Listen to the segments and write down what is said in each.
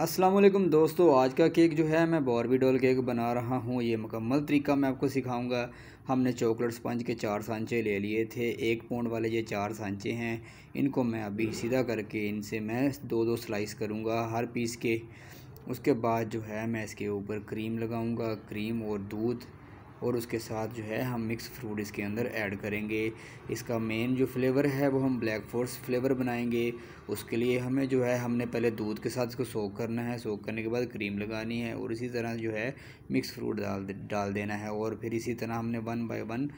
असलम दोस्तों आज का केक जो है मैं बॉर्बी डॉल केक बना रहा हूँ ये मुकम्मल तरीका मैं आपको सिखाऊंगा हमने चॉकलेट स्पंज के चार सांचे ले लिए थे एक पौंड वाले ये चार सांचे हैं इनको मैं अभी सीधा करके इनसे मैं दो दो स्लाइस करूँगा हर पीस के उसके बाद जो है मैं इसके ऊपर क्रीम लगाऊँगा क्रीम और दूध और उसके साथ जो है हम मिक्स फ्रूट इसके अंदर ऐड करेंगे इसका मेन जो फ्लेवर है वो हम ब्लैक फोर्स फ्लेवर बनाएंगे उसके लिए हमें जो है हमने पहले दूध के साथ इसको सोख करना है सोख करने के बाद क्रीम लगानी है और इसी तरह जो है मिक्स फ्रूट डाल डाल देना है और फिर इसी तरह हमने वन बाय वन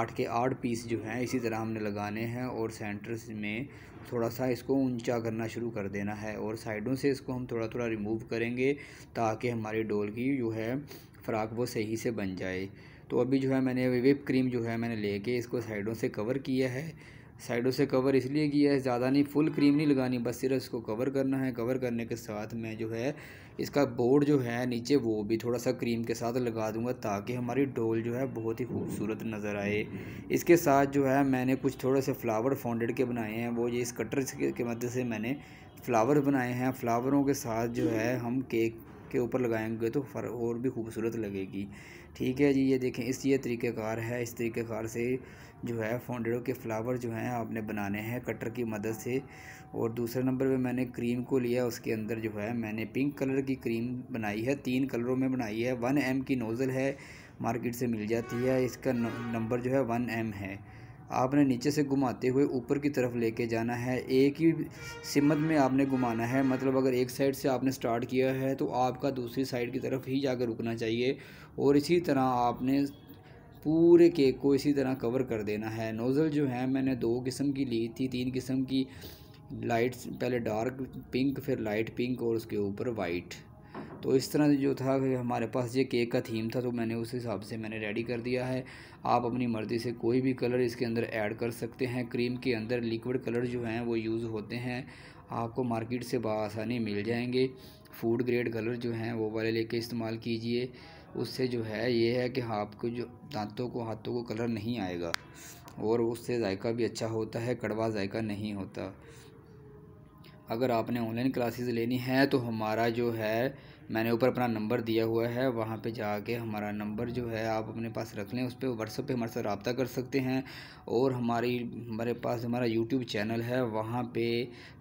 आठ के आठ पीस जो हैं इसी तरह हमने लगाने हैं और सेंटर में थोड़ा सा इसको ऊंचा करना शुरू कर देना है और साइडों से इसको हम थोड़ा थोड़ा रिमूव करेंगे ताकि हमारी डोल की जो है फ़्राक वो सही से बन जाए तो अभी जो है मैंने विप क्रीम जो है मैंने लेके इसको साइडों से कवर किया है साइडों से कवर इसलिए किया है ज़्यादा नहीं फुल क्रीम नहीं लगानी बस सिर्फ इसको कवर करना है कवर करने के साथ मैं जो है इसका बोर्ड जो है नीचे वो भी थोड़ा सा क्रीम के साथ लगा दूंगा ताकि हमारी डोल जो है बहुत ही खूबसूरत नज़र आए इसके साथ जो है मैंने कुछ थोड़े से फ्लावर फाउंडेड के बनाए हैं वो ये इस कटर के मदद से मैंने फ़्लावर बनाए हैं फ्लावरों के साथ जो है हम केक के ऊपर लगाएंगे तो फर और भी खूबसूरत लगेगी ठीक है जी ये देखें इस ये तरीक़ेकार है इस तरीक़ेकार से जो है फोंडेडो के फ्लावर जो हैं आपने बनाने हैं कटर की मदद से और दूसरे नंबर पे मैंने क्रीम को लिया उसके अंदर जो है मैंने पिंक कलर की क्रीम बनाई है तीन कलरों में बनाई है वन एम की नोज़ल है मार्केट से मिल जाती है इसका नंबर जो है वन एम है आपने नीचे से घुमाते हुए ऊपर की तरफ लेके जाना है एक ही सिमत में आपने घुमाना है मतलब अगर एक साइड से आपने स्टार्ट किया है तो आपका दूसरी साइड की तरफ ही जाकर रुकना चाहिए और इसी तरह आपने पूरे केक को इसी तरह कवर कर देना है नोज़ल जो है मैंने दो किस्म की ली थी तीन किस्म की लाइट्स पहले डार्क पिंक फिर लाइट पिंक और उसके ऊपर वाइट तो इस तरह से जो था कि हमारे पास ये केक का थीम था तो मैंने उस हिसाब से मैंने रेडी कर दिया है आप अपनी मर्ज़ी से कोई भी कलर इसके अंदर ऐड कर सकते हैं क्रीम के अंदर लिक्विड कलर जो हैं वो यूज़ होते हैं आपको मार्केट से बसानी मिल जाएंगे फूड ग्रेड कलर जो हैं वो वाले लेके इस्तेमाल कीजिए उससे जो है ये है कि आपको जो दांतों को हाथों को कलर नहीं आएगा और उससे जायका भी अच्छा होता है कड़वा जायका नहीं होता अगर आपने ऑनलाइन क्लासेस लेनी है तो हमारा जो है मैंने ऊपर अपना नंबर दिया हुआ है वहाँ पे जाके हमारा नंबर जो है आप अपने पास रख लें उस पर व्हाट्सअप पर हमारे साथ रबता कर सकते हैं और हमारी हमारे पास हमारा यूट्यूब चैनल है वहाँ पे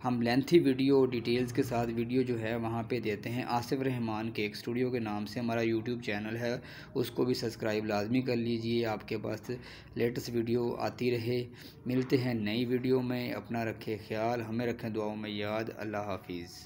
हम लेंथी वीडियो डिटेल्स के साथ वीडियो जो है वहाँ पे देते हैं आसिफ रहमान के एक स्टूडियो के नाम से हमारा यूट्यूब चैनल है उसको भी सब्सक्राइब लाजमी कर लीजिए आपके पास लेटेस्ट वीडियो आती रहे मिलते हैं नई वीडियो में अपना रखें ख्याल हमें रखें दुआओं में याद अल्लाह हाफिज़